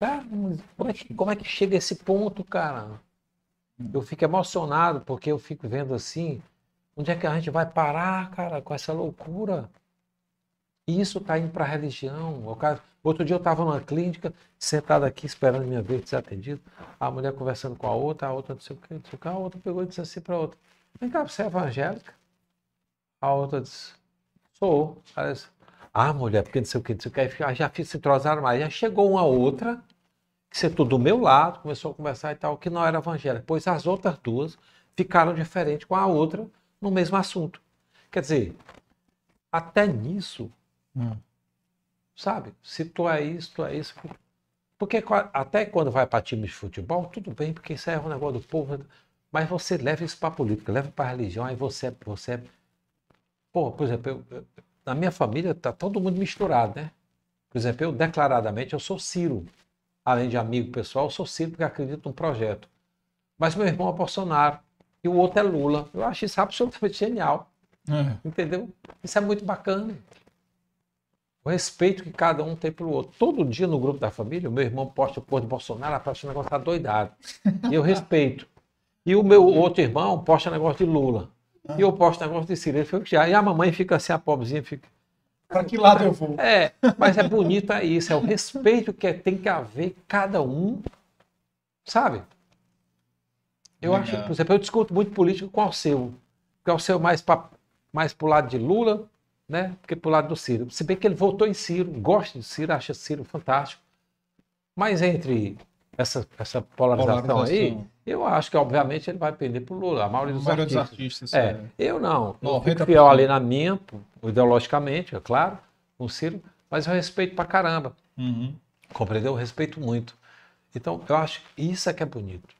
Cara, tá, como é que, como é que chega esse ponto, cara? Eu fico emocionado porque eu fico vendo assim, onde é que a gente vai parar, cara, com essa loucura? E isso tá indo para a religião. Outro dia eu estava numa clínica, sentado aqui, esperando minha vez de ser atendido. A mulher conversando com a outra, a outra não sei o que, não sei o que. A outra pegou e disse assim para a outra: Vem cá, você é evangélica? A outra disse: Sou. Ela disse: ah, mulher, porque não sei o que, não sei o que. Ah, já se entrosaram mais. Já chegou uma outra, que sentou do meu lado, começou a conversar e tal, que não era evangélica. Pois as outras duas ficaram diferentes com a outra no mesmo assunto. Quer dizer, até nisso, hum. sabe? Se tu é isso, tu é isso. Porque até quando vai para time de futebol, tudo bem, porque isso é um negócio do povo. Né? Mas você leva isso para política, leva para religião, aí você, é, você. É. Pô, por exemplo, eu, na minha família está todo mundo misturado, né? Por exemplo, eu declaradamente eu sou Ciro. Além de amigo pessoal, eu sou Ciro porque acredito no projeto. Mas meu irmão é Bolsonaro e o outro é Lula. Eu acho isso absolutamente genial. É. Entendeu? Isso é muito bacana. O respeito que cada um tem pelo outro. Todo dia no grupo da família, o meu irmão posta o cor de Bolsonaro, a posta o negócio tá doidado. E eu respeito. E o meu outro irmão posta negócio de Lula. Ah. E eu posto negócio de que Feliciano. E a mamãe fica assim, a pobrezinha fica. Para que lado eu vou? É, mas é bonito isso, é o respeito que é, tem que haver cada um, sabe? Eu Legal. acho, por exemplo, eu discuto muito político com o seu porque o seu é mais para mais pro lado de Lula, né? Porque pro lado do Ciro. Se bem que ele votou em Ciro, gosta de Ciro, acha Ciro fantástico. Mas entre essa, essa polarização, polarização, aí, eu acho que, obviamente, ele vai perder para o Lula, a maioria dos a maioria artistas. Dos artistas é, é. Eu não. Eu fico pior ali na minha, ideologicamente, é claro, com Ciro, mas eu respeito para caramba. Uhum. Compreendeu? Eu respeito muito. Então, eu acho que isso é que é bonito.